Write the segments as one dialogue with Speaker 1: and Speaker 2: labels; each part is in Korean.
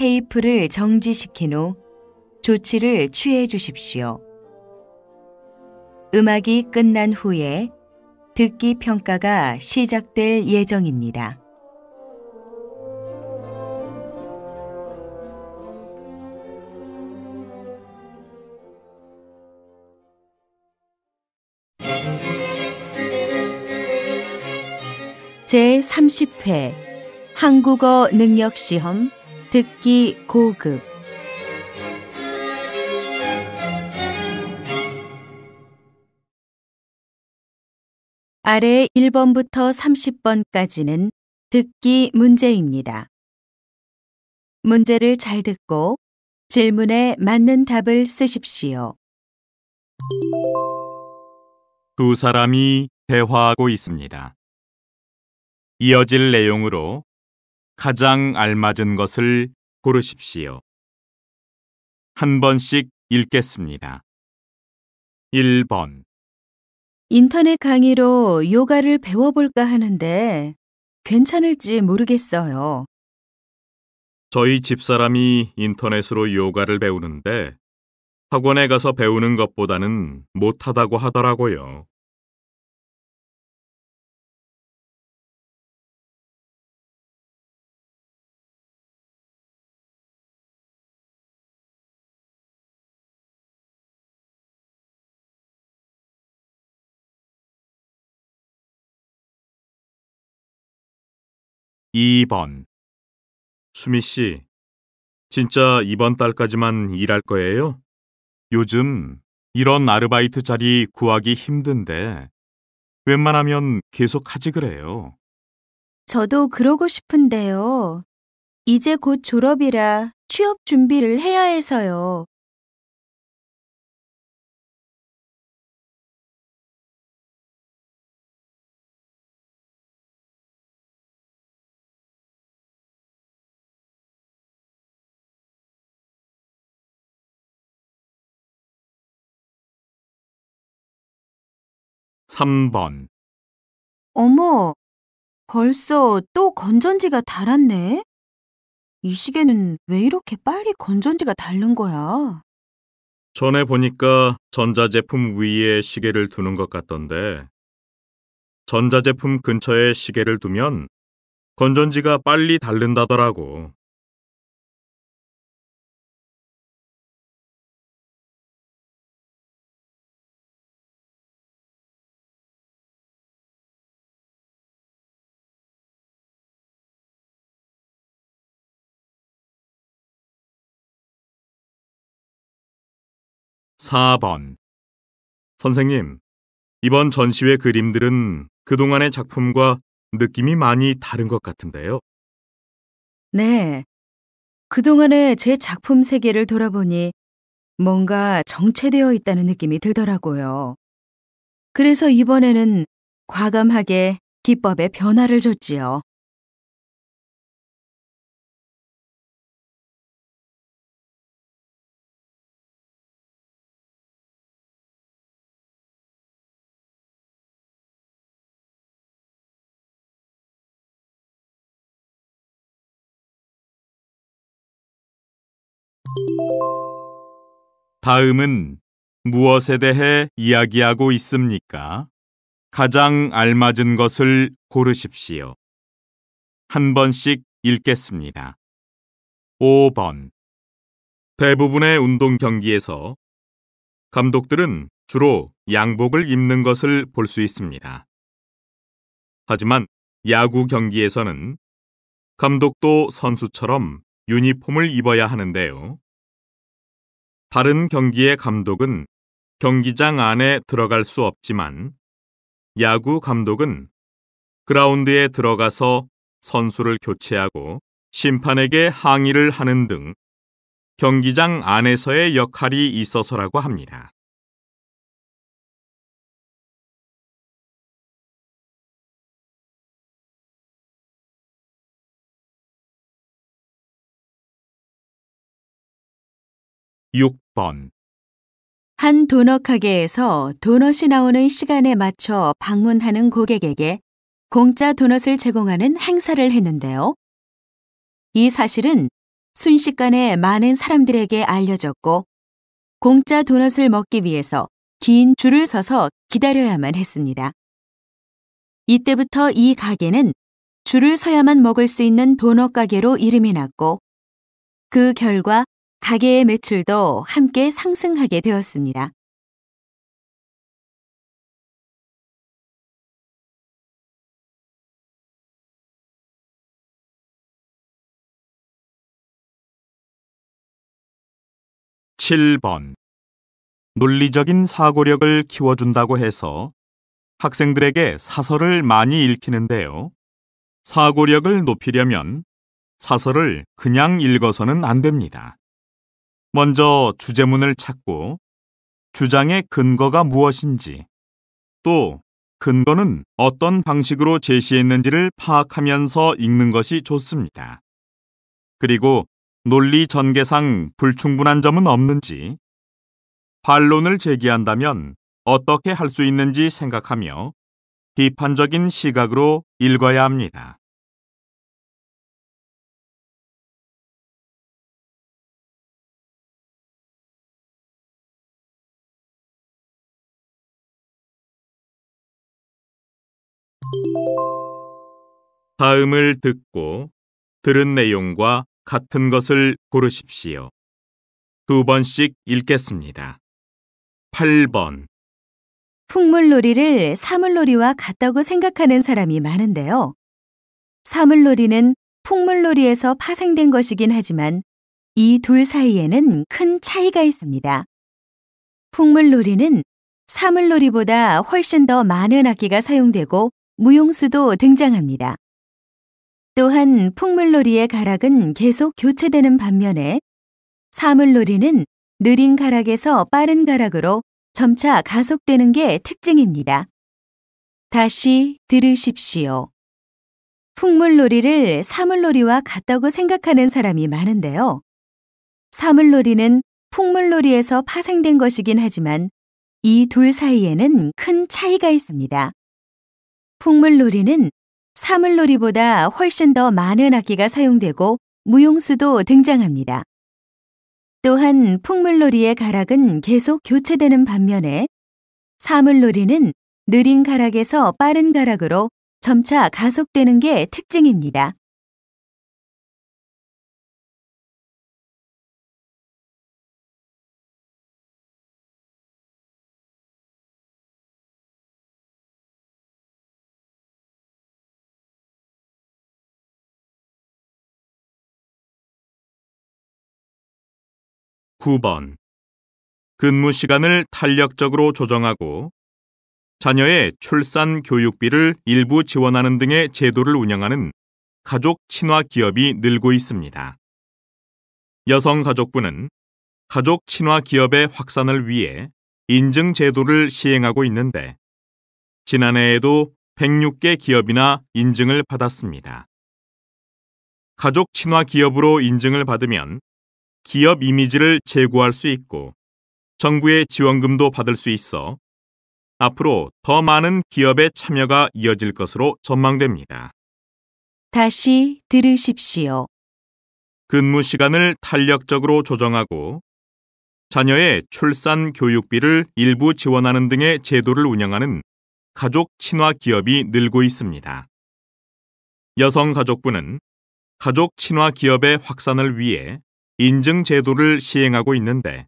Speaker 1: 테이프를 정지시킨 후 조치를 취해 주십시오. 음악이 끝난 후에 듣기 평가가 시작될 예정입니다. 제30회 한국어 능력 시험 듣기 고급 아래 1번부터 30번까지는 듣기 문제입니다. 문제를 잘 듣고 질문에 맞는 답을 쓰십시오.
Speaker 2: 두 사람이 대화하고 있습니다. 이어질 내용으로 가장 알맞은 것을 고르십시오. 한 번씩 읽겠습니다. 1번
Speaker 1: 인터넷 강의로 요가를 배워볼까 하는데 괜찮을지 모르겠어요.
Speaker 2: 저희 집사람이 인터넷으로 요가를 배우는데 학원에 가서 배우는 것보다는 못하다고 하더라고요.
Speaker 3: 2번 수미
Speaker 2: 씨, 진짜 이번 달까지만 일할 거예요? 요즘 이런 아르바이트 자리 구하기 힘든데 웬만하면 계속 하지 그래요.
Speaker 1: 저도 그러고 싶은데요. 이제
Speaker 3: 곧 졸업이라 취업 준비를 해야 해서요. 3번 어머, 벌써 또 건전지가 닳았네?
Speaker 1: 이 시계는 왜 이렇게 빨리 건전지가 닳는 거야?
Speaker 2: 전에 보니까 전자제품 위에 시계를 두는 것 같던데 전자제품 근처에 시계를 두면 건전지가 빨리 닳는다더라고. 4번 선생님, 이번 전시회 그림들은 그동안의 작품과 느낌이 많이 다른 것 같은데요.
Speaker 3: 네.
Speaker 1: 그동안의 제 작품 세계를 돌아보니 뭔가 정체되어 있다는 느낌이 들더라고요. 그래서 이번에는 과감하게
Speaker 3: 기법에 변화를 줬지요.
Speaker 2: 다음은 무엇에 대해 이야기하고 있습니까? 가장 알맞은 것을 고르십시오. 한 번씩 읽겠습니다. 5번 대부분의 운동 경기에서 감독들은 주로 양복을 입는 것을 볼 수 있습니다. 하지만 야구 경기에서는 감독도 선수처럼 유니폼을 입어야 하는데요. 다른 경기의 감독은 경기장 안에 들어갈 수 없지만 야구 감독은 그라운드에 들어가서 선수를 교체하고 심판에게 항의를 하는 등 경기장 안에서의 역할이 있어서라고 합니다.
Speaker 3: 6번
Speaker 1: 한 도넛 가게에서 도넛이 나오는 시간에 맞춰 방문하는 고객에게 공짜 도넛을 제공하는 행사를 했는데요. 이 사실은 순식간에 많은 사람들에게 알려졌고 공짜 도넛을 먹기 위해서 긴 줄을 서서 기다려야만 했습니다. 이때부터 이 가게는 줄을 서야만 먹을 수 있는 도넛 가게로 이름이 났고
Speaker 3: 그 결과 가게의 매출도 함께 상승하게 되었습니다. (7번)
Speaker 2: 논리적인 사고력을 키워준다고 해서 학생들에게 사설을 많이 읽히는데요. 사고력을 높이려면 사설을 그냥 읽어서는 안 됩니다. 먼저 주제문을 찾고 주장의 근거가 무엇인지 또 근거는 어떤 방식으로 제시했는지를 파악하면서 읽는 것이 좋습니다. 그리고 논리 전개상 불충분한 점은 없는지, 반론을 제기한다면 어떻게 할 수 있는지 생각하며 비판적인 시각으로 읽어야 합니다. 다음을 듣고 들은 내용과 같은 것을 고르십시오. 두 번씩 읽겠습니다. 8번
Speaker 1: 풍물놀이를 사물놀이와 같다고 생각하는 사람이 많은데요. 사물놀이는 풍물놀이에서 파생된 것이긴 하지만 이 둘 사이에는 큰 차이가 있습니다. 풍물놀이는 사물놀이보다 훨씬 더 많은 악기가 사용되고 무용수도 등장합니다. 또한 풍물놀이의 가락은 계속 교체되는 반면에 사물놀이는 느린 가락에서 빠른 가락으로 점차 가속되는 게 특징입니다. 다시 들으십시오. 풍물놀이를 사물놀이와 같다고 생각하는 사람이 많은데요. 사물놀이는 풍물놀이에서 파생된 것이긴 하지만 이 둘 사이에는 큰 차이가 있습니다. 풍물놀이는 사물놀이보다 훨씬 더 많은 악기가 사용되고 무용수도 등장합니다. 또한 풍물놀이의 가락은 계속 교체되는 반면에 사물놀이는 느린 가락에서 빠른 가락으로
Speaker 3: 점차 가속되는 게 특징입니다. 9번 근무 시간을
Speaker 2: 탄력적으로 조정하고 자녀의 출산 교육비를 일부 지원하는 등의 제도를 운영하는 가족 친화 기업이 늘고 있습니다. 여성가족부는 가족 친화 기업의 확산을 위해 인증 제도를 시행하고 있는데 지난해에도 106개 기업이나 인증을 받았습니다. 가족 친화 기업으로 인증을 받으면 기업 이미지를 제고할 수 있고 정부의 지원금도 받을 수 있어 앞으로 더 많은 기업의 참여가 이어질 것으로 전망됩니다.
Speaker 1: 다시 들으십시오.
Speaker 2: 근무 시간을 탄력적으로 조정하고 자녀의 출산 교육비를 일부 지원하는 등의 제도를 운영하는 가족 친화 기업이 늘고 있습니다. 여성가족부는 가족 친화 기업의 확산을 위해 인증 제도를 시행하고 있는데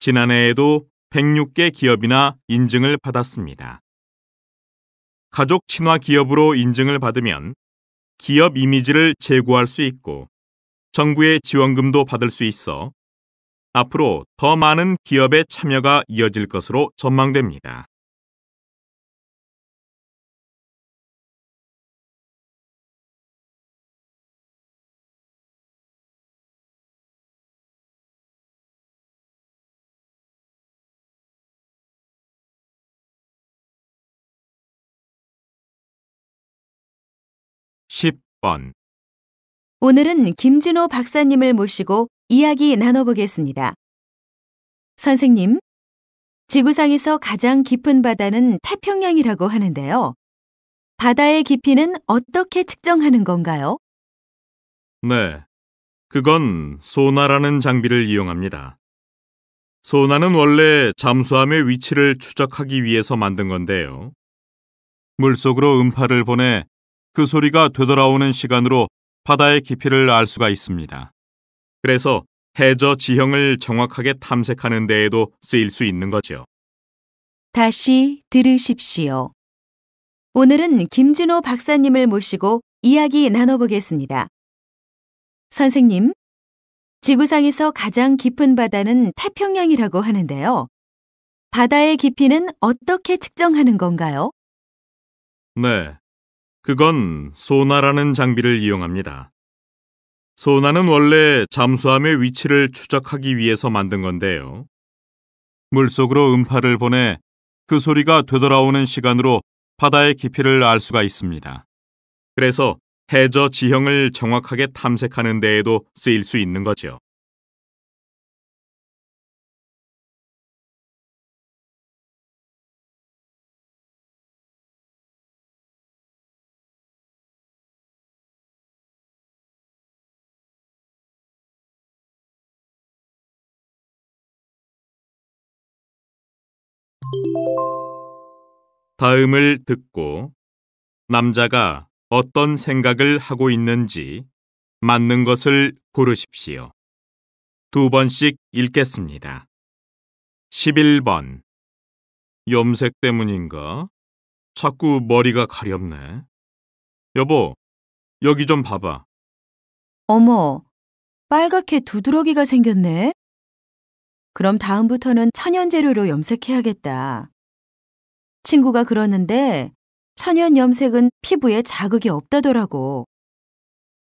Speaker 2: 지난해에도 106개 기업이나 인증을 받았습니다. 가족 친화 기업으로 인증을 받으면 기업 이미지를 제고할 수 있고 정부의 지원금도 받을 수 있어 앞으로 더 많은 기업의 참여가 이어질 것으로 전망됩니다.
Speaker 3: 6번 오늘은 김진호
Speaker 1: 박사님을 모시고 이야기 나눠보겠습니다. 선생님, 지구상에서 가장 깊은 바다는 태평양이라고 하는데요. 바다의 깊이는 어떻게 측정하는 건가요?
Speaker 2: 네. 그건 소나라는 장비를 이용합니다. 소나는 원래 잠수함의 위치를 추적하기 위해서 만든 건데요. 물속으로 음파를 보내 그 소리가 되돌아오는 시간으로 바다의 깊이를 알 수가 있습니다. 그래서 해저 지형을 정확하게 탐색하는 데에도 쓰일 수 있는 거죠.
Speaker 1: 다시 들으십시오. 오늘은 김진호 박사님을 모시고 이야기 나눠보겠습니다. 선생님, 지구상에서 가장 깊은 바다는 태평양이라고 하는데요. 바다의 깊이는 어떻게 측정하는 건가요?
Speaker 2: 네. 그건 소나라는 장비를 이용합니다. 소나는 원래 잠수함의 위치를 추적하기 위해서 만든 건데요. 물속으로 음파를 보내 그 소리가 되돌아오는 시간으로 바다의 깊이를 알 수가 있습니다. 그래서 해저 지형을 정확하게 탐색하는 데에도
Speaker 3: 쓰일 수 있는 거죠.
Speaker 2: 다음을 듣고 남자가 어떤 생각을 하고 있는지 맞는 것을 고르십시오. 두 번씩 읽겠습니다. 11번 염색 때문인가? 자꾸 머리가 가렵네. 여보, 여기 좀 봐봐.
Speaker 3: 어머,
Speaker 1: 빨갛게 두드러기가 생겼네. 그럼 다음부터는 천연재료로 염색해야겠다. 친구가 그러는데 천연 염색은 피부에 자극이 없다더라고.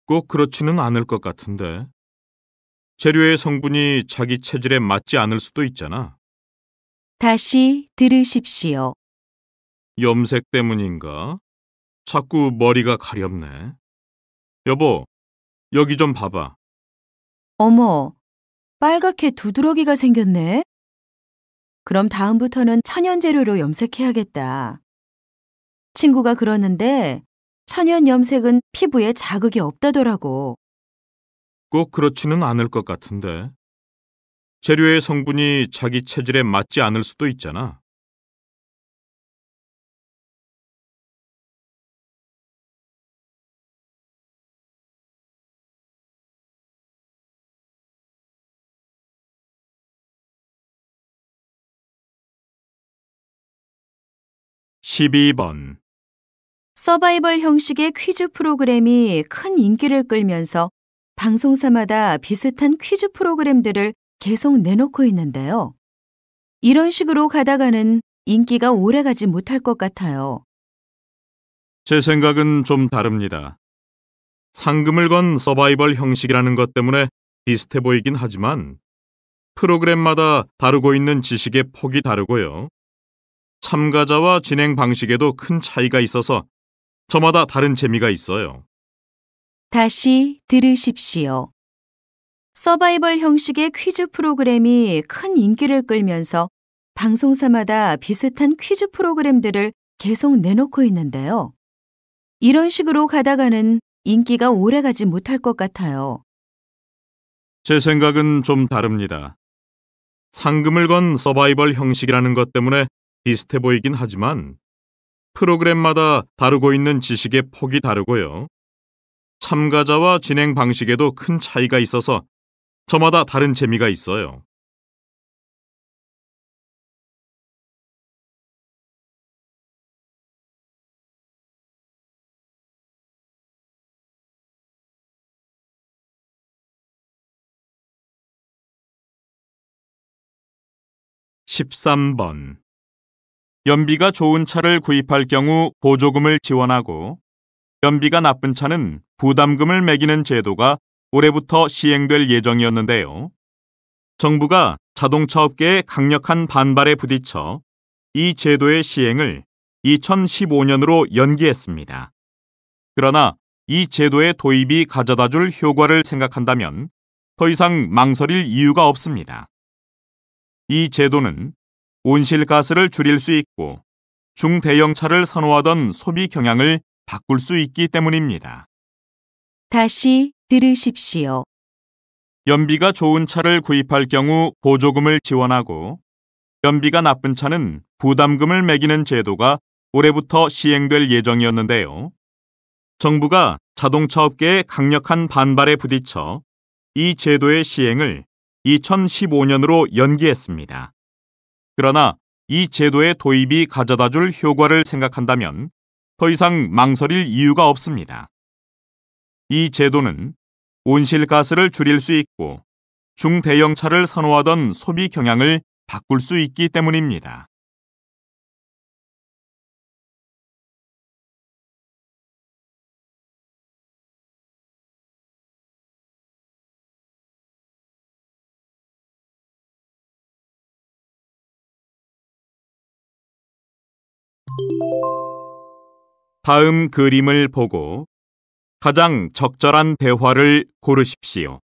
Speaker 2: 꼭 그렇지는 않을 것 같은데. 재료의 성분이 자기 체질에 맞지 않을 수도 있잖아.
Speaker 1: 다시 들으십시오.
Speaker 2: 염색 때문인가? 자꾸 머리가 가렵네. 여보, 여기 좀 봐봐.
Speaker 3: 어머, 빨갛게 두드러기가 생겼네.
Speaker 1: 그럼 다음부터는 천연 재료로 염색해야겠다. 친구가 그러는데 천연 염색은 피부에 자극이 없다더라고.
Speaker 2: 꼭 그렇지는 않을 것 같은데. 재료의 성분이 자기 체질에 맞지
Speaker 3: 않을 수도 있잖아. 12번
Speaker 1: 서바이벌 형식의 퀴즈 프로그램이 큰 인기를 끌면서 방송사마다 비슷한 퀴즈 프로그램들을 계속 내놓고 있는데요. 이런 식으로 가다가는 인기가 오래가지 못할 것 같아요.
Speaker 2: 제 생각은 좀 다릅니다. 상금을 건 서바이벌 형식이라는 것 때문에 비슷해 보이긴 하지만 프로그램마다 다루고 있는 지식의 폭이 다르고요. 참가자와 진행 방식에도 큰 차이가 있어서 저마다 다른 재미가 있어요.
Speaker 1: 다시 들으십시오. 서바이벌 형식의 퀴즈 프로그램이 큰 인기를 끌면서 방송사마다 비슷한 퀴즈 프로그램들을 계속 내놓고 있는데요. 이런 식으로 가다가는 인기가 오래가지 못할 것 같아요.
Speaker 2: 제 생각은 좀 다릅니다. 상금을 건 서바이벌 형식이라는 것 때문에 비슷해 보이긴 하지만 프로그램마다 다루고 있는 지식의 폭이 다르고요. 참가자와 진행 방식에도 큰 차이가 있어서 저마다 다른 재미가 있어요. (13번) 연비가 좋은 차를 구입할 경우 보조금을 지원하고 연비가 나쁜 차는 부담금을 매기는 제도가 올해부터 시행될 예정이었는데요. 정부가 자동차 업계의 강력한 반발에 부딪혀 이 제도의 시행을 2015년으로 연기했습니다. 그러나 이 제도의 도입이 가져다 줄 효과를 생각한다면 더 이상 망설일 이유가 없습니다. 이 제도는 온실가스를 줄일 수 있고 중대형차를 선호하던 소비 경향을 바꿀 수 있기 때문입니다.
Speaker 1: 다시 들으십시오.
Speaker 2: 연비가 좋은 차를 구입할 경우 보조금을 지원하고 연비가 나쁜 차는 부담금을 매기는 제도가 올해부터 시행될 예정이었는데요. 정부가 자동차 업계의 강력한 반발에 부딪혀 이 제도의 시행을 2015년으로 연기했습니다. 그러나 이 제도의 도입이 가져다 줄 효과를 생각한다면 더 이상 망설일 이유가 없습니다. 이 제도는 온실가스를 줄일 수 있고 중대형차를 선호하던 소비 경향을 바꿀 수 있기
Speaker 3: 때문입니다.
Speaker 2: 다음 그림을 보고 가장 적절한 대화를 고르십시오.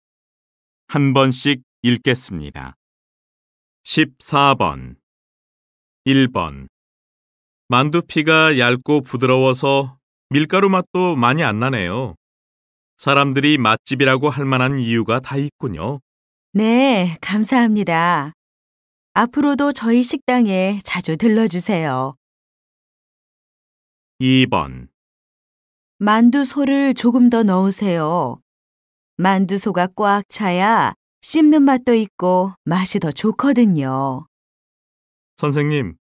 Speaker 2: 한 번씩 읽겠습니다. 14번 1번 만두피가 얇고 부드러워서 밀가루 맛도 많이 안 나네요. 사람들이 맛집이라고 할 만한 이유가 다 있군요.
Speaker 1: 네, 감사합니다. 앞으로도 저희 식당에 자주 들러주세요.
Speaker 2: 2번
Speaker 1: 만두소를 조금 더 넣으세요. 만두소가 꽉 차야 씹는 맛도 있고 맛이 더 좋거든요.
Speaker 2: 선생님,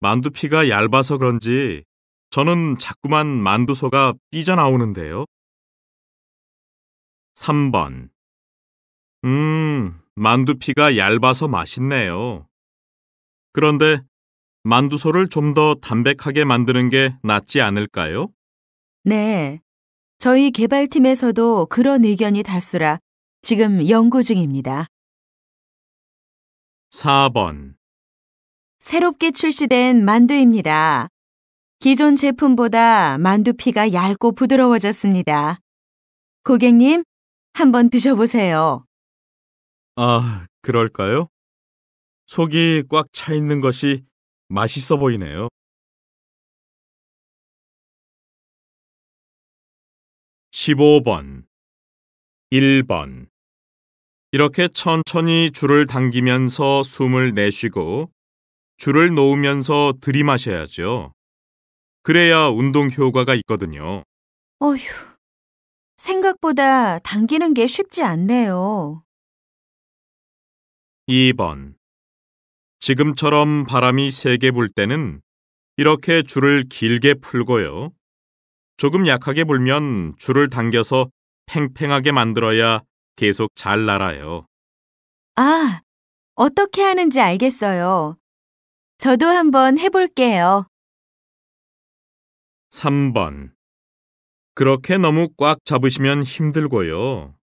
Speaker 2: 만두피가 얇아서 그런지 저는 자꾸만 만두소가 삐져나오는데요. 3번 음, 만두피가 얇아서 맛있네요. 그런데 만두소를 좀 더 담백하게 만드는 게 낫지 않을까요?
Speaker 1: 네. 저희 개발팀에서도 그런 의견이 다수라 지금 연구 중입니다.
Speaker 2: 4번.
Speaker 1: 새롭게 출시된 만두입니다. 기존 제품보다 만두피가 얇고 부드러워졌습니다. 고객님, 한번 드셔보세요.
Speaker 2: 아, 그럴까요? 속이 꽉 차 있는
Speaker 3: 것이 맛있어 보이네요.
Speaker 2: 1 5번1번 이렇게 천천히 줄을 당기면서 숨을 내쉬고 줄을 놓으면서 들이마셔야죠. 그래야 운동 효과가 있거든요.
Speaker 1: 어휴, 생각보다 당기는 게 쉽지 않네요.
Speaker 2: 2번 지금처럼 바람이 세게 불 때는 이렇게 줄을 길게 풀고요. 조금 약하게 불면 줄을 당겨서 팽팽하게 만들어야 계속 잘 날아요.
Speaker 1: 아, 어떻게 하는지 알겠어요. 저도 한번 해볼게요.
Speaker 2: 3번. 그렇게 너무 꽉 잡으시면 힘들고요.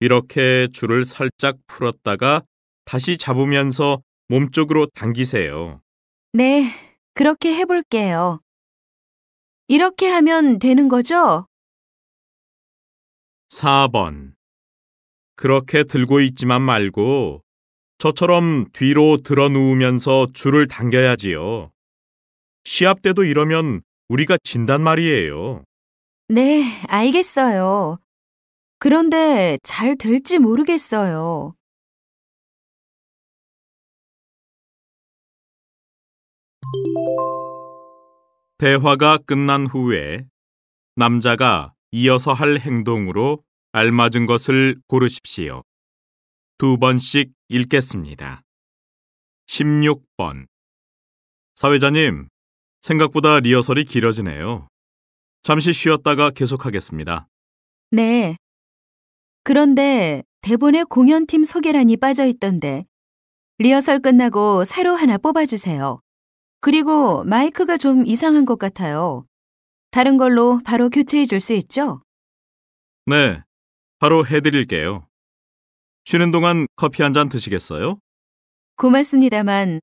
Speaker 2: 이렇게 줄을 살짝 풀었다가 다시 잡으면서 몸쪽으로 당기세요.
Speaker 3: 네, 그렇게 해볼게요. 이렇게 하면 되는 거죠?
Speaker 2: 4번. 그렇게 들고 있지만 말고 저처럼 뒤로 들어 누우면서 줄을 당겨야지요. 시합 때도 이러면 우리가 진단 말이에요.
Speaker 3: 네, 알겠어요. 그런데 잘 될지 모르겠어요.
Speaker 2: 대화가 끝난 후에 남자가 이어서 할 행동으로 알맞은 것을 고르십시오. 두 번씩 읽겠습니다. 16번 사회자님, 생각보다 리허설이 길어지네요. 잠시 쉬었다가 계속하겠습니다.
Speaker 3: 네. 그런데
Speaker 1: 대본에 공연팀 소개란이 빠져 있던데 리허설 끝나고 새로 하나 뽑아주세요. 그리고 마이크가 좀 이상한 것 같아요. 다른 걸로 바로 교체해 줄 수 있죠?
Speaker 2: 네, 바로 해드릴게요. 쉬는 동안 커피 한 잔 드시겠어요?
Speaker 1: 고맙습니다만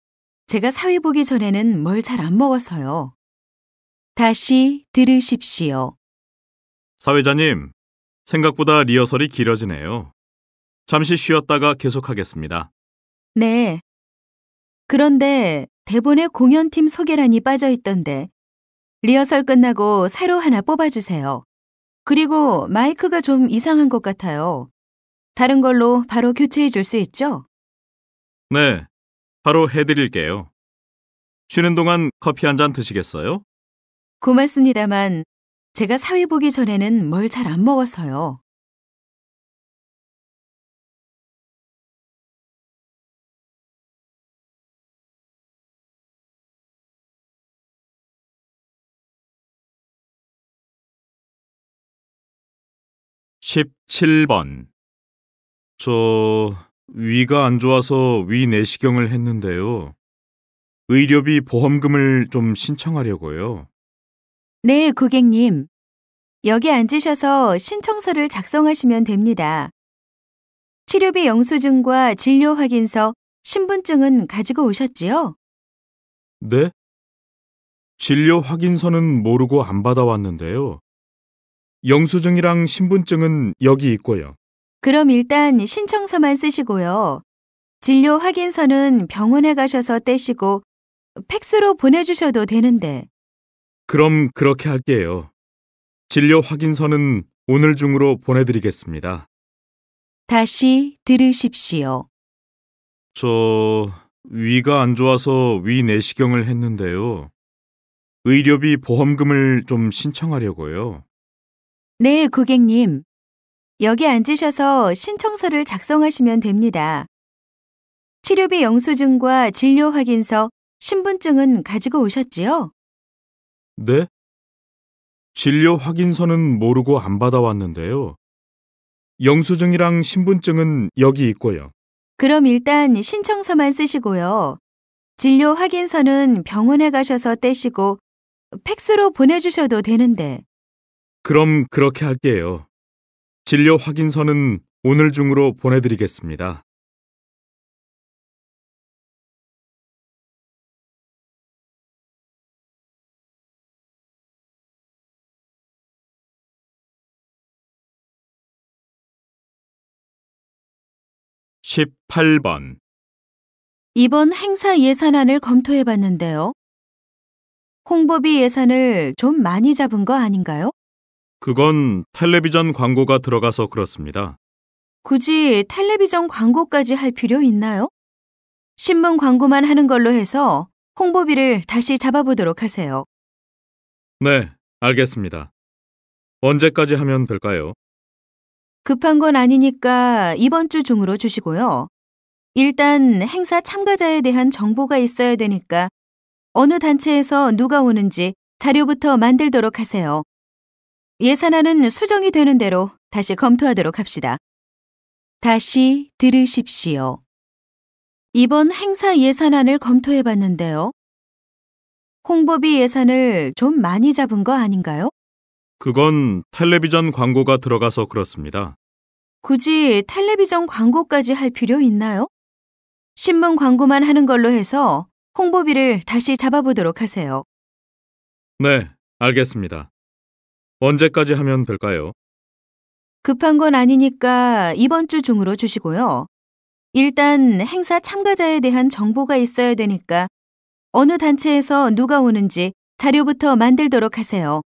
Speaker 1: 제가 사회 보기 전에는 뭘 잘 안 먹어서요. 다시 들으십시오.
Speaker 2: 사회자님, 생각보다 리허설이 길어지네요. 잠시 쉬었다가 계속하겠습니다.
Speaker 3: 네. 그런데
Speaker 1: 대본에 공연팀 소개란이 빠져 있던데 리허설 끝나고 새로 하나 뽑아주세요. 그리고 마이크가 좀 이상한 것 같아요. 다른 걸로 바로 교체해 줄 수 있죠?
Speaker 2: 네, 바로 해드릴게요. 쉬는 동안 커피 한 잔 드시겠어요?
Speaker 1: 고맙습니다만
Speaker 3: 제가 사회 보기 전에는 뭘 잘 안 먹어서요. 17번
Speaker 2: 저 위가 안 좋아서 위 내시경을 했는데요. 의료비 보험금을 좀 신청하려고요.
Speaker 1: 네, 고객님. 여기 앉으셔서 신청서를 작성하시면 됩니다. 치료비 영수증과 진료 확인서, 신분증은 가지고 오셨지요?
Speaker 2: 네? 진료 확인서는 모르고 안 받아왔는데요. 영수증이랑 신분증은 여기 있고요.
Speaker 1: 그럼 일단 신청서만 쓰시고요. 진료 확인서는 병원에 가셔서 떼시고 팩스로 보내주셔도 되는데.
Speaker 2: 그럼 그렇게 할게요. 진료 확인서는 오늘 중으로 보내드리겠습니다.
Speaker 1: 다시 들으십시오.
Speaker 2: 저 위가 안 좋아서 위 내시경을 했는데요. 의료비 보험금을 좀 신청하려고요.
Speaker 1: 네, 고객님. 여기 앉으셔서 신청서를 작성하시면 됩니다. 치료비 영수증과 진료 확인서, 신분증은 가지고 오셨지요?
Speaker 2: 네? 진료 확인서는 모르고 안 받아왔는데요. 영수증이랑 신분증은 여기 있고요.
Speaker 1: 그럼 일단 신청서만 쓰시고요. 진료 확인서는 병원에 가셔서 떼시고 팩스로 보내주셔도 되는데.
Speaker 2: 그럼 그렇게 할게요. 진료 확인서는 오늘 중으로
Speaker 3: 보내드리겠습니다.
Speaker 2: 1 8번
Speaker 3: 이번 행사 예산안을 검토해
Speaker 1: 봤는데요. 홍보비 예산을 좀 많이 잡은 거 아닌가요?
Speaker 2: 그건 텔레비전 광고가 들어가서 그렇습니다.
Speaker 1: 굳이 텔레비전 광고까지 할 필요 있나요? 신문 광고만 하는 걸로 해서 홍보비를 다시 잡아보도록 하세요.
Speaker 2: 네, 알겠습니다. 언제까지 하면 될까요?
Speaker 1: 급한 건 아니니까 이번 주 중으로 주시고요. 일단 행사 참가자에 대한 정보가 있어야 되니까 어느 단체에서 누가 오는지 자료부터 만들도록 하세요. 예산안은 수정이 되는 대로 다시 검토하도록 합시다. 다시 들으십시오. 이번 행사 예산안을 검토해 봤는데요. 홍보비 예산을 좀 많이 잡은 거 아닌가요?
Speaker 2: 그건 텔레비전 광고가 들어가서 그렇습니다.
Speaker 1: 굳이 텔레비전 광고까지 할 필요 있나요? 신문 광고만 하는 걸로 해서 홍보비를 다시 잡아보도록 하세요.
Speaker 2: 네, 알겠습니다. 언제까지 하면 될까요?
Speaker 1: 급한 건 아니니까 이번 주 중으로 주시고요. 일단 행사 참가자에 대한 정보가 있어야 되니까 어느 단체에서 누가 오는지 자료부터 만들도록 하세요.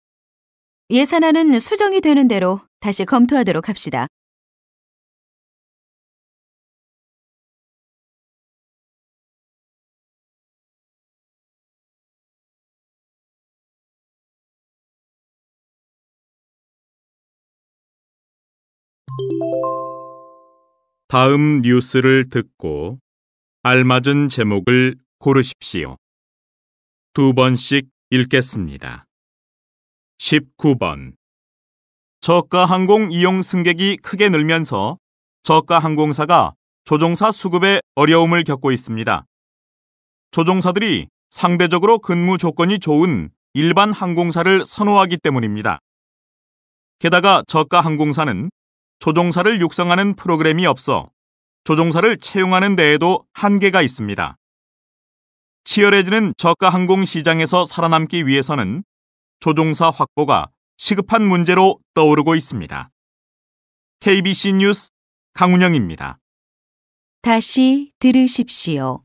Speaker 3: 예산안은 수정이 되는 대로 다시 검토하도록 합시다.
Speaker 2: 다음 뉴스를 듣고 알맞은 제목을 고르십시오. 두 번씩 읽겠습니다. 19번 저가 항공 이용 승객이 크게 늘면서 저가 항공사가 조종사 수급에 어려움을 겪고 있습니다. 조종사들이 상대적으로 근무 조건이 좋은 일반 항공사를 선호하기 때문입니다. 게다가 저가 항공사는 조종사를 육성하는 프로그램이 없어 조종사를 채용하는 데에도 한계가 있습니다. 치열해지는 저가 항공 시장에서 살아남기 위해서는 조종사 확보가 시급한 문제로 떠오르고 있습니다. KBC 뉴스 강운영입니다.
Speaker 1: 다시 들으십시오.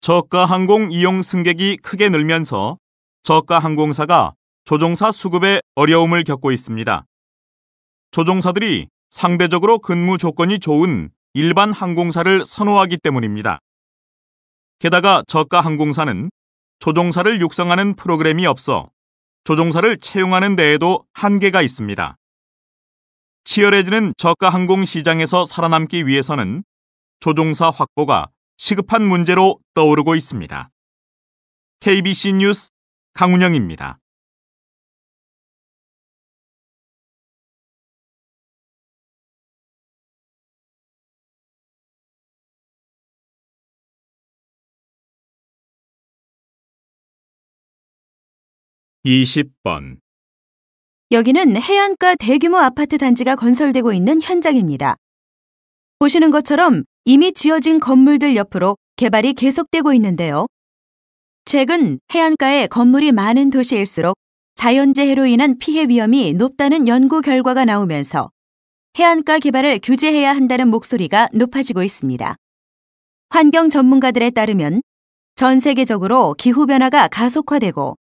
Speaker 2: 저가 항공 이용 승객이 크게 늘면서 저가 항공사가 조종사 수급에 어려움을 겪고 있습니다. 조종사들이 상대적으로 근무 조건이 좋은 일반 항공사를 선호하기 때문입니다. 게다가 저가 항공사는 조종사를 육성하는 프로그램이 없어 조종사를 채용하는 데에도 한계가 있습니다. 치열해지는 저가 항공 시장에서 살아남기 위해서는 조종사 확보가 시급한 문제로 떠오르고 있습니다. KBC 뉴스 강운영입니다.
Speaker 3: 20번 여기는 해안가 대규모 아파트 단지가 건설되고 있는 현장입니다.
Speaker 1: 보시는 것처럼 이미 지어진 건물들 옆으로 개발이 계속되고 있는데요. 최근 해안가에 건물이 많은 도시일수록 자연재해로 인한 피해 위험이 높다는 연구 결과가 나오면서 해안가 개발을 규제해야 한다는 목소리가 높아지고 있습니다. 환경 전문가들에 따르면 전 세계적으로 기후변화가 가속화되고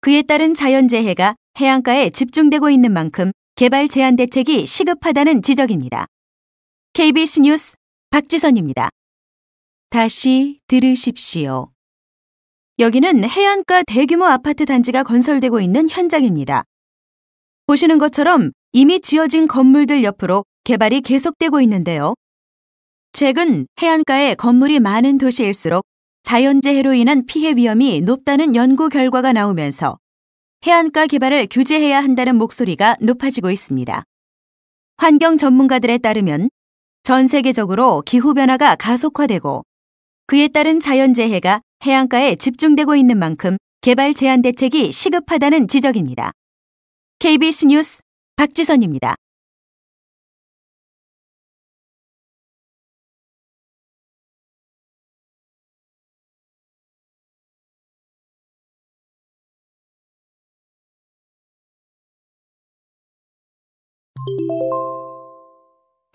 Speaker 1: 그에 따른 자연재해가 해안가에 집중되고 있는 만큼 개발 제한 대책이 시급하다는 지적입니다. KBC 뉴스 박지선입니다. 다시 들으십시오. 여기는 해안가 대규모 아파트 단지가 건설되고 있는 현장입니다. 보시는 것처럼 이미 지어진 건물들 옆으로 개발이 계속되고 있는데요. 최근 해안가에 건물이 많은 도시일수록 자연재해로 인한 피해 위험이 높다는 연구 결과가 나오면서 해안가 개발을 규제해야 한다는 목소리가 높아지고 있습니다. 환경 전문가들에 따르면 전 세계적으로 기후변화가 가속화되고 그에 따른 자연재해가 해안가에 집중되고 있는 만큼 개발 제한 대책이 시급하다는 지적입니다.
Speaker 3: KBC 뉴스 박지선입니다.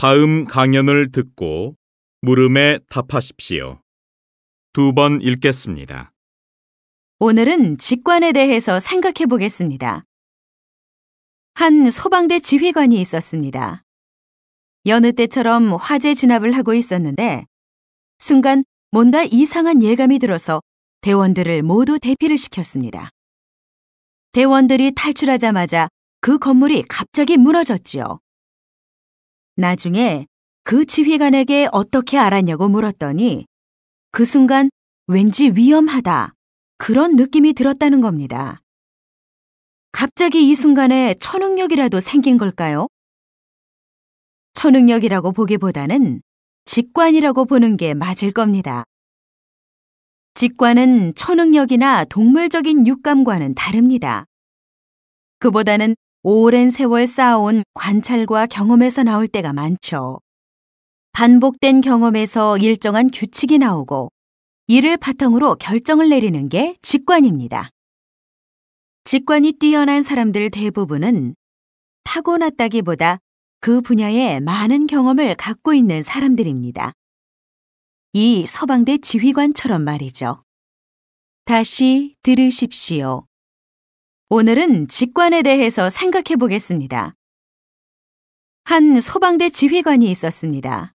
Speaker 2: 다음 강연을 듣고 물음에 답하십시오. 두 번 읽겠습니다.
Speaker 1: 오늘은 직관에 대해서 생각해 보겠습니다. 한 소방대 지휘관이 있었습니다. 여느 때처럼 화재 진압을 하고 있었는데 순간 뭔가 이상한 예감이 들어서 대원들을 모두 대피를 시켰습니다. 대원들이 탈출하자마자 그 건물이 갑자기 무너졌지요. 나중에 그 지휘관에게 어떻게 알았냐고 물었더니 그 순간 왠지 위험하다. 그런 느낌이 들었다는 겁니다. 갑자기 이 순간에 천응력이라도 생긴 걸까요? 천응력이라고 보기보다는 직관이라고 보는 게 맞을 겁니다. 직관은 천응력이나 동물적인 육감과는 다릅니다. 그보다는 오랜 세월 쌓아온 관찰과 경험에서 나올 때가 많죠. 반복된 경험에서 일정한 규칙이 나오고 이를 바탕으로 결정을 내리는 게 직관입니다. 직관이 뛰어난 사람들 대부분은 타고났다기보다 그 분야에 많은 경험을 갖고 있는 사람들입니다. 이 서방대 지휘관처럼 말이죠. 다시 들으십시오. 오늘은 직관에 대해서 생각해 보겠습니다. 한 소방대 지휘관이 있었습니다.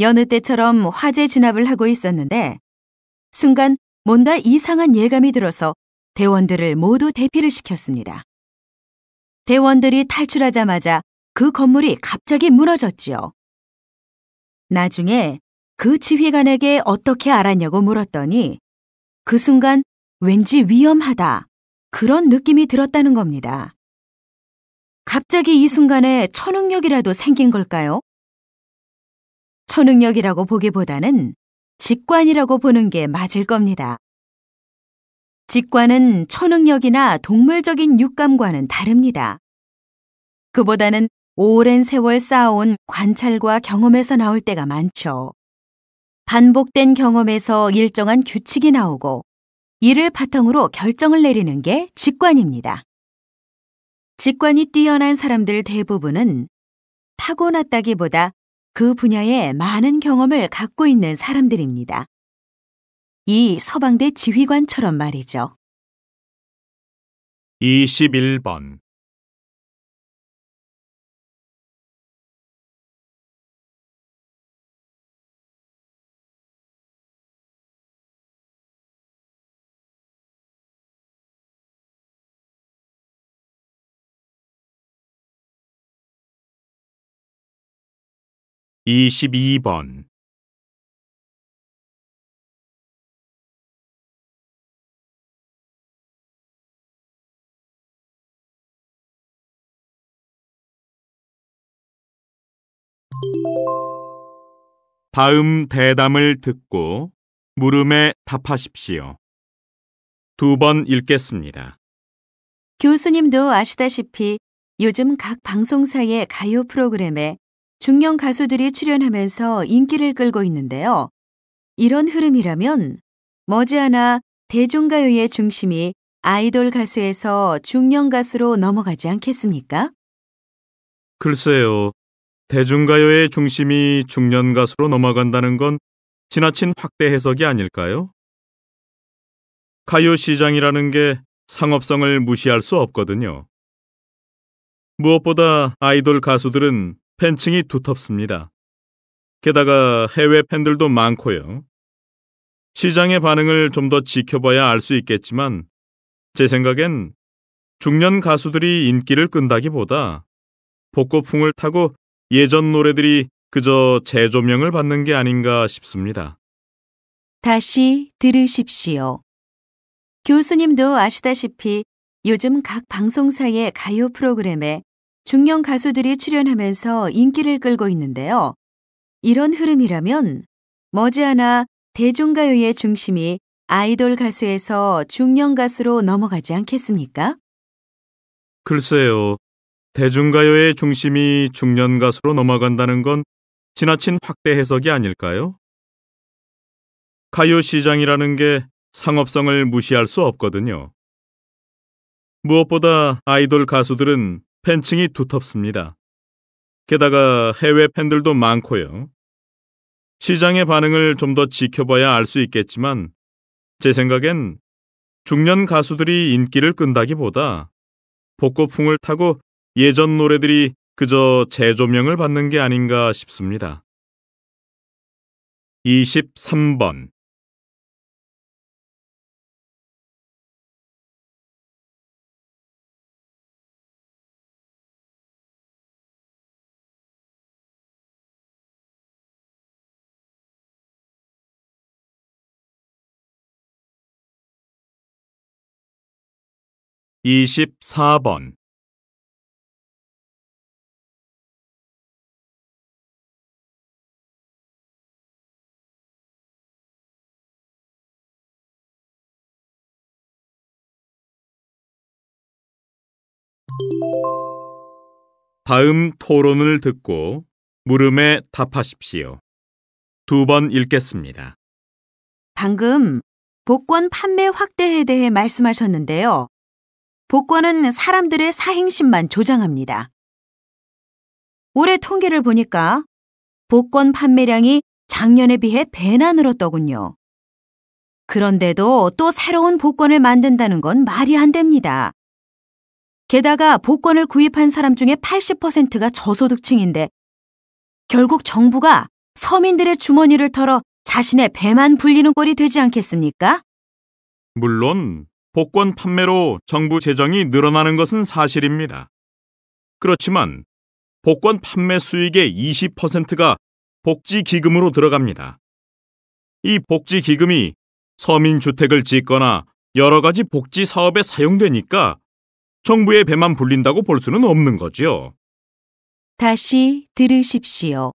Speaker 1: 여느 때처럼 화재 진압을 하고 있었는데 순간 뭔가 이상한 예감이 들어서 대원들을 모두 대피를 시켰습니다. 대원들이 탈출하자마자 그 건물이 갑자기 무너졌지요. 나중에 그 지휘관에게 어떻게 알았냐고 물었더니 그 순간 왠지 위험하다 그런 느낌이 들었다는 겁니다. 갑자기 이 순간에 초능력이라도 생긴 걸까요? 초능력이라고 보기보다는 직관이라고 보는 게 맞을 겁니다. 직관은 초능력이나 동물적인 육감과는 다릅니다. 그보다는 오랜 세월 쌓아온 관찰과 경험에서 나올 때가 많죠. 반복된 경험에서 일정한 규칙이 나오고 이를 바탕으로 결정을 내리는 게 직관입니다. 직관이 뛰어난 사람들 대부분은 타고났다기보다 그 분야에 많은 경험을 갖고 있는 사람들입니다. 이 서방대
Speaker 3: 지휘관처럼 말이죠.
Speaker 2: 21번
Speaker 3: 22번
Speaker 2: '다음 대담을 듣고 물음에 답하십시오. 두 번 읽겠습니다.
Speaker 1: 교수님도 아시다시피 요즘 각 방송사의 가요 프로그램에 중년 가수들이 출연하면서 인기를 끌고 있는데요. 이런 흐름이라면 머지않아 대중가요의 중심이 아이돌 가수에서 중년 가수로 넘어가지 않겠습니까?
Speaker 2: 글쎄요. 대중가요의 중심이 중년 가수로 넘어간다는 건 지나친 확대 해석이 아닐까요? 가요 시장이라는 게 상업성을 무시할 수 없거든요. 무엇보다 아이돌 가수들은 팬층이 두텁습니다. 게다가 해외 팬들도 많고요. 시장의 반응을 좀 더 지켜봐야 알 수 있겠지만 제 생각엔 중년 가수들이 인기를 끈다기보다 복고풍을 타고 예전 노래들이 그저 재조명을 받는 게 아닌가 싶습니다.
Speaker 1: 다시 들으십시오. 교수님도 아시다시피 요즘 각 방송사의 가요 프로그램에 중년 가수들이 출연하면서 인기를 끌고 있는데요. 이런 흐름이라면 머지않아 대중가요의 중심이 아이돌 가수에서 중년 가수로 넘어가지 않겠습니까?
Speaker 2: 글쎄요. 대중가요의 중심이 중년 가수로 넘어간다는 건 지나친 확대 해석이 아닐까요? 가요 시장이라는 게 상업성을 무시할 수 없거든요. 무엇보다 아이돌 가수들은 팬층이 두텁습니다. 게다가 해외 팬들도 많고요. 시장의 반응을 좀 더 지켜봐야 알 수 있겠지만 제 생각엔 중년 가수들이 인기를 끈다기보다 복고풍을 타고 예전 노래들이 그저 재조명을 받는 게 아닌가 싶습니다.
Speaker 3: 23번 24번
Speaker 2: 다음 토론을 듣고 물음에 답하십시오. 두 번 읽겠습니다.
Speaker 1: 방금 복권 판매 확대에 대해 말씀하셨는데요. 복권은 사람들의 사행심만 조장합니다. 올해 통계를 보니까 복권 판매량이 작년에 비해 배나 늘었더군요. 그런데도 또 새로운 복권을 만든다는 건 말이 안 됩니다. 게다가 복권을 구입한 사람 중에 80%가 저소득층인데 결국 정부가 서민들의 주머니를 털어 자신의 배만 불리는 꼴이 되지 않겠습니까?
Speaker 2: 물론 복권 판매로 정부 재정이 늘어나는 것은 사실입니다. 그렇지만 복권 판매 수익의 20%가 복지기금으로 들어갑니다. 이 복지기금이 서민주택을 짓거나 여러 가지 복지 사업에 사용되니까 정부의 배만 불린다고 볼 수는 없는 거지요.
Speaker 1: 다시 들으십시오.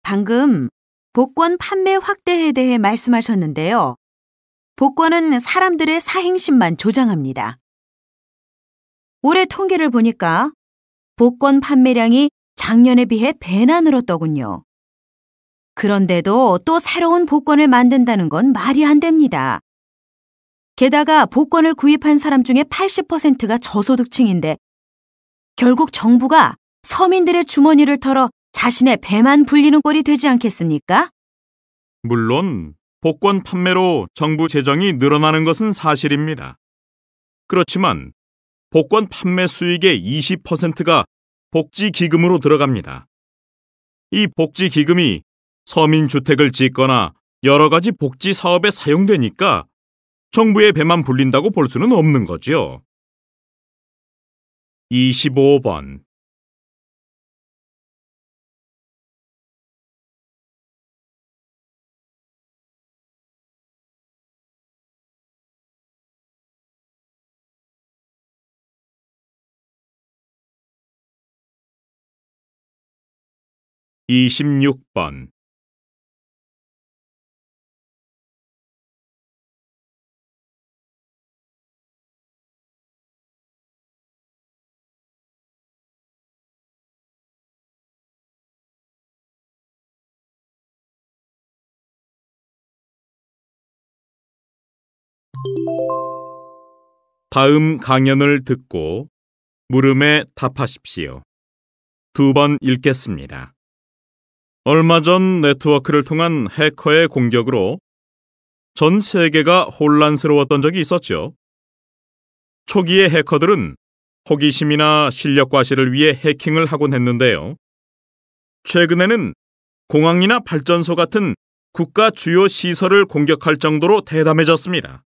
Speaker 1: 방금 복권 판매 확대에 대해 말씀하셨는데요. 복권은 사람들의 사행심만 조장합니다. 올해 통계를 보니까 복권 판매량이 작년에 비해 배나 늘었더군요. 그런데도 또 새로운 복권을 만든다는 건 말이 안 됩니다. 게다가 복권을 구입한 사람 중에 80%가 저소득층인데 결국 정부가 서민들의 주머니를 털어 자신의 배만 불리는 꼴이 되지 않겠습니까?
Speaker 2: 물론 복권 판매로 정부 재정이 늘어나는 것은 사실입니다. 그렇지만 복권 판매 수익의 20%가 복지 기금으로 들어갑니다. 이 복지 기금이 서민 주택을 짓거나 여러 가지 복지 사업에 사용되니까 정부의 배만 불린다고 볼 수는 없는 거지요.
Speaker 3: 25번 26번
Speaker 2: 다음 강연을 듣고 물음에 답하십시오. 두 번 읽겠습니다. 얼마 전 네트워크를 통한 해커의 공격으로 전 세계가 혼란스러웠던 적이 있었죠. 초기의 해커들은 호기심이나 실력 과시를 위해 해킹을 하곤 했는데요. 최근에는 공항이나 발전소 같은 국가 주요 시설을 공격할 정도로 대담해졌습니다.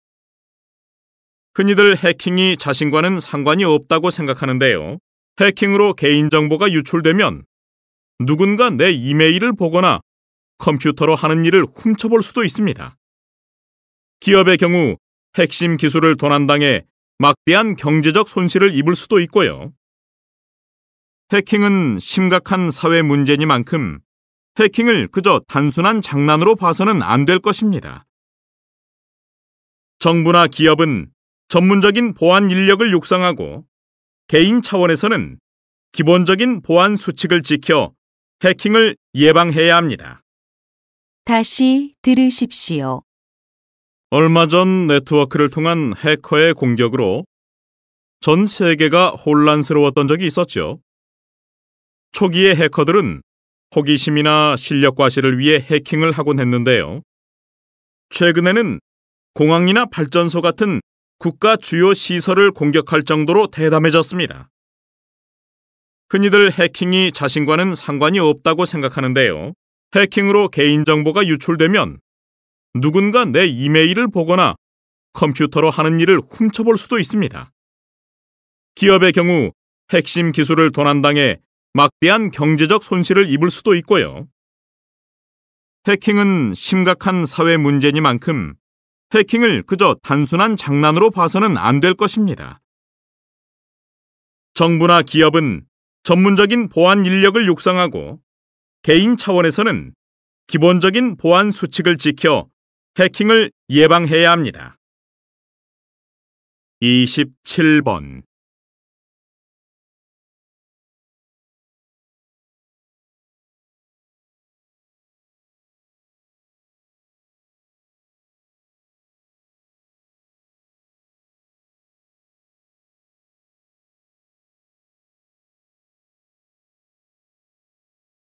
Speaker 2: 흔히들 해킹이 자신과는 상관이 없다고 생각하는데요. 해킹으로 개인정보가 유출되면 누군가 내 이메일을 보거나 컴퓨터로 하는 일을 훔쳐볼 수도 있습니다. 기업의 경우 핵심 기술을 도난당해 막대한 경제적 손실을 입을 수도 있고요. 해킹은 심각한 사회 문제니만큼 해킹을 그저 단순한 장난으로 봐서는 안 될 것입니다. 정부나 기업은 전문적인 보안 인력을 육성하고 개인 차원에서는 기본적인 보안 수칙을 지켜 해킹을 예방해야 합니다.
Speaker 1: 다시 들으십시오.
Speaker 2: 얼마 전 네트워크를 통한 해커의 공격으로 전 세계가 혼란스러웠던 적이 있었죠. 초기의 해커들은 호기심이나 실력 과시를 위해 해킹을 하곤 했는데요. 최근에는 공항이나 발전소 같은 국가 주요 시설을 공격할 정도로 대담해졌습니다. 흔히들 해킹이 자신과는 상관이 없다고 생각하는데요. 해킹으로 개인정보가 유출되면 누군가 내 이메일을 보거나 컴퓨터로 하는 일을 훔쳐볼 수도 있습니다. 기업의 경우 핵심 기술을 도난당해 막대한 경제적 손실을 입을 수도 있고요. 해킹은 심각한 사회 문제니만큼 해킹을 그저 단순한 장난으로 봐서는 안 될 것입니다. 정부나 기업은 전문적인 보안 인력을 육성하고 개인 차원에서는 기본적인 보안 수칙을 지켜 해킹을 예방해야 합니다.
Speaker 3: 27번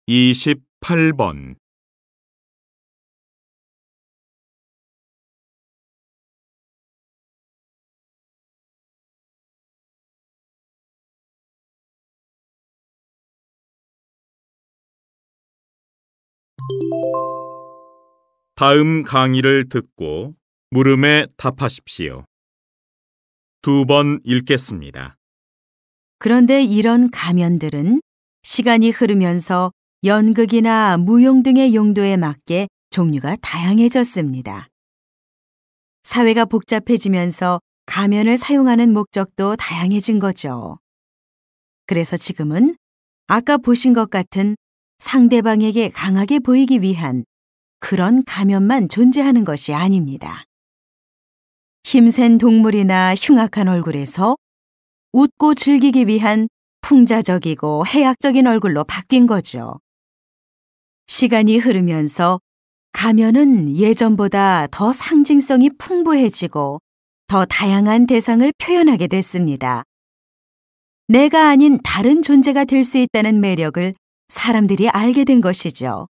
Speaker 3: 28번
Speaker 2: 다음 강의를 듣고 물음에 답하십시오. 두 번 읽겠습니다.
Speaker 1: 그런데 이런 가면들은 시간이 흐르면서 연극이나 무용 등의 용도에 맞게 종류가 다양해졌습니다. 사회가 복잡해지면서 가면을 사용하는 목적도 다양해진 거죠. 그래서 지금은 아까 보신 것 같은 상대방에게 강하게 보이기 위한 그런 가면만 존재하는 것이 아닙니다. 힘센 동물이나 흉악한 얼굴에서 웃고 즐기기 위한 풍자적이고 해악적인 얼굴로 바뀐 거죠. 시간이 흐르면서 가면은 예전보다 더 상징성이 풍부해지고 더 다양한 대상을 표현하게 됐습니다. 내가 아닌 다른 존재가 될 수 있다는 매력을 사람들이 알게 된 것이죠.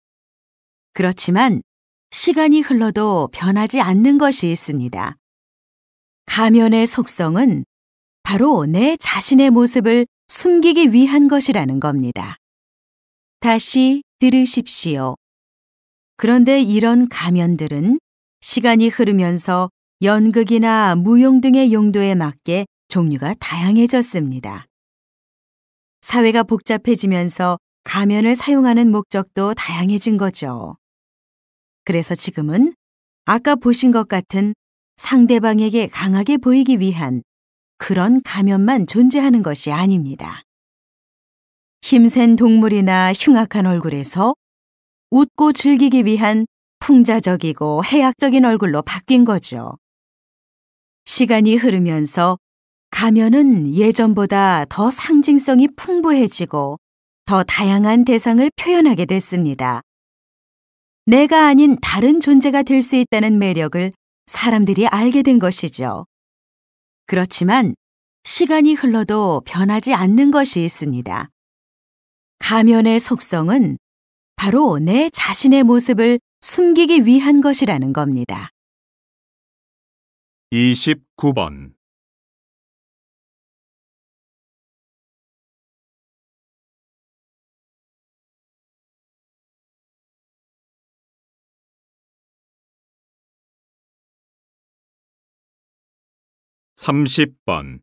Speaker 1: 그렇지만 시간이 흘러도 변하지 않는 것이 있습니다. 가면의 속성은 바로 내 자신의 모습을 숨기기 위한 것이라는 겁니다. 다시 들으십시오. 그런데 이런 가면들은 시간이 흐르면서 연극이나 무용 등의 용도에 맞게 종류가 다양해졌습니다. 사회가 복잡해지면서 가면을 사용하는 목적도 다양해진 거죠. 그래서 지금은 아까 보신 것 같은 상대방에게 강하게 보이기 위한 그런 가면만 존재하는 것이 아닙니다. 힘센 동물이나 흉악한 얼굴에서 웃고 즐기기 위한 풍자적이고 해악적인 얼굴로 바뀐 거죠. 시간이 흐르면서 가면은 예전보다 더 상징성이 풍부해지고 더 다양한 대상을 표현하게 됐습니다. 내가 아닌 다른 존재가 될 수 있다는 매력을 사람들이 알게 된 것이죠. 그렇지만 시간이 흘러도 변하지 않는 것이 있습니다. 가면의 속성은 바로 내 자신의
Speaker 3: 모습을 숨기기 위한 것이라는 겁니다. 29번 삼십 번